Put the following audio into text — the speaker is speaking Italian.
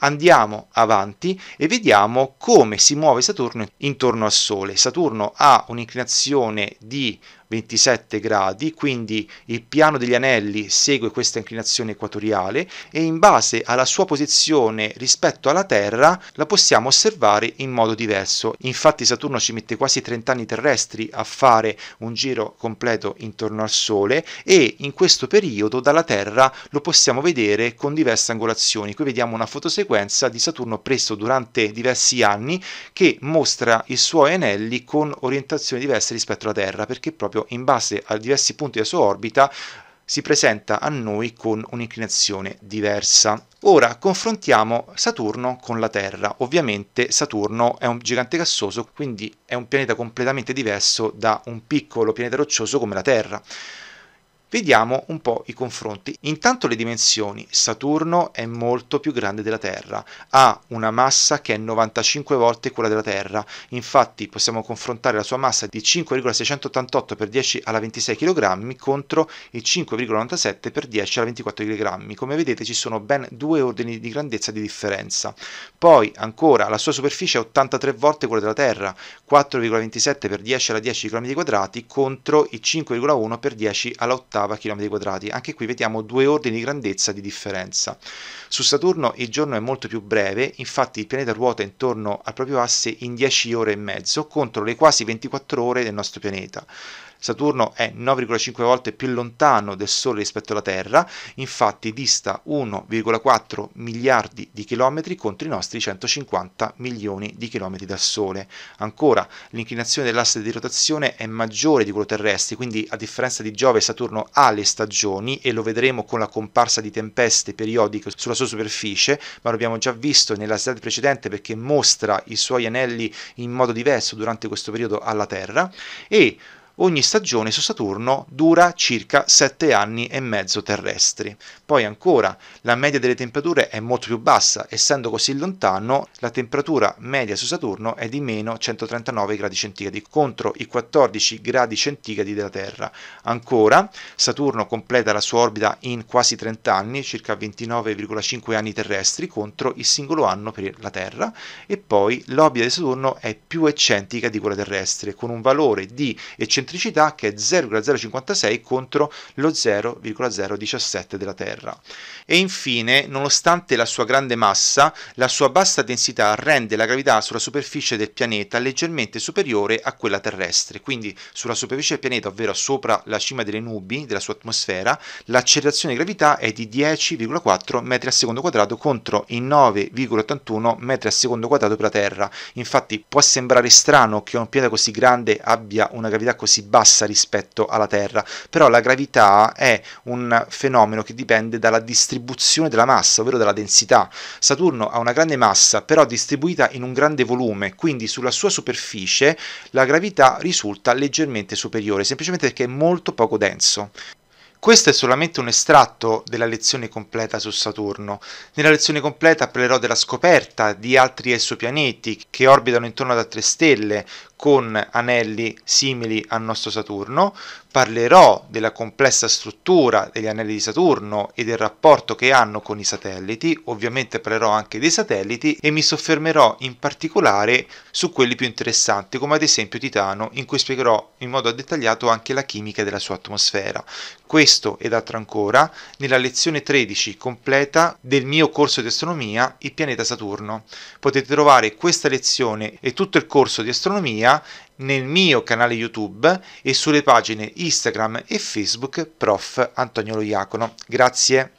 Andiamo avanti e vediamo come si muove Saturno intorno al Sole. Saturno ha un'inclinazione di 27 gradi, quindi il piano degli anelli segue questa inclinazione equatoriale e in base alla sua posizione rispetto alla Terra la possiamo osservare in modo diverso. Infatti Saturno ci mette quasi 30 anni terrestri a fare un giro completo intorno al Sole e in questo periodo dalla Terra lo possiamo vedere con diverse angolazioni. Qui vediamo una fotosequenza di Saturno preso durante diversi anni che mostra i suoi anelli con orientazioni diverse rispetto alla Terra perché proprio Sud in base a diversi punti della sua orbita si presenta a noi con un'inclinazione diversa. Ora confrontiamo Saturno con la Terra. Ovviamente Saturno è un gigante gassoso, quindi è un pianeta completamente diverso da un piccolo pianeta roccioso come la Terra. Vediamo un po' i confronti. Intanto le dimensioni. Saturno è molto più grande della Terra, ha una massa che è 95 volte quella della Terra. Infatti possiamo confrontare la sua massa di 5,688 x 10 alla 26 kg contro i 5,97 x 10 alla 24 kg. Come vedete ci sono ben due ordini di grandezza di differenza. Poi ancora la sua superficie è 83 volte quella della Terra, 4,27 x 10 alla 10 km2 contro i 5,1 x 10 alla 80 ottava km2. Anche qui vediamo due ordini di grandezza di differenza. Su Saturno il giorno è molto più breve, infatti il pianeta ruota intorno al proprio asse in 10 ore e mezzo contro le quasi 24 ore del nostro pianeta. Saturno è 9,5 volte più lontano del Sole rispetto alla Terra, infatti dista 1,4 miliardi di chilometri contro i nostri 150 milioni di chilometri dal Sole. Ancora, l'inclinazione dell'asse di rotazione è maggiore di quello terrestre, quindi a differenza di Giove, Saturno ha le stagioni e lo vedremo con la comparsa di tempeste periodiche sulla sua superficie, ma l'abbiamo già visto nella slide precedente perché mostra i suoi anelli in modo diverso durante questo periodo alla Terra e Ogni stagione su Saturno dura circa 7 anni e mezzo terrestri. Poi ancora, la media delle temperature è molto più bassa, essendo così lontano, la temperatura media su Saturno è di meno 139 gradi centigradi contro i 14 gradi centigradi della Terra. Ancora, Saturno completa la sua orbita in quasi 30 anni, circa 29,5 anni terrestri contro il singolo anno per la Terra e poi l'orbita di Saturno è più eccentrica di quella terrestre, con un valore di eccentricità eccentricità che è 0,056 contro lo 0,017 della Terra. E infine, nonostante la sua grande massa, la sua bassa densità rende la gravità sulla superficie del pianeta leggermente superiore a quella terrestre, quindi sulla superficie del pianeta, ovvero sopra la cima delle nubi della sua atmosfera, l'accelerazione di gravità è di 10,4 metri al secondo quadrato contro i 9,81 metri al secondo quadrato per la Terra. Infatti può sembrare strano che un pianeta così grande abbia una gravità così anzi bassa rispetto alla Terra, però la gravità è un fenomeno che dipende dalla distribuzione della massa, ovvero dalla densità. Saturno ha una grande massa, però distribuita in un grande volume, quindi sulla sua superficie la gravità risulta leggermente superiore, semplicemente perché è molto poco denso. Questo è solamente un estratto della lezione completa su Saturno. Nella lezione completa parlerò della scoperta di altri esopianeti che orbitano intorno ad altre stelle con anelli simili al nostro Saturno, Parlerò della complessa struttura degli anelli di Saturno e del rapporto che hanno con i satelliti, ovviamente parlerò anche dei satelliti e mi soffermerò in particolare su quelli più interessanti come ad esempio Titano in cui spiegherò in modo dettagliato anche la chimica della sua atmosfera. Questo ed altro ancora nella lezione 13 completa del mio corso di astronomia Il pianeta Saturno. Potete trovare questa lezione e tutto il corso di astronomia nel mio canale YouTube e sulle pagine Instagram e Facebook Prof. Antonio Loiacono. Grazie.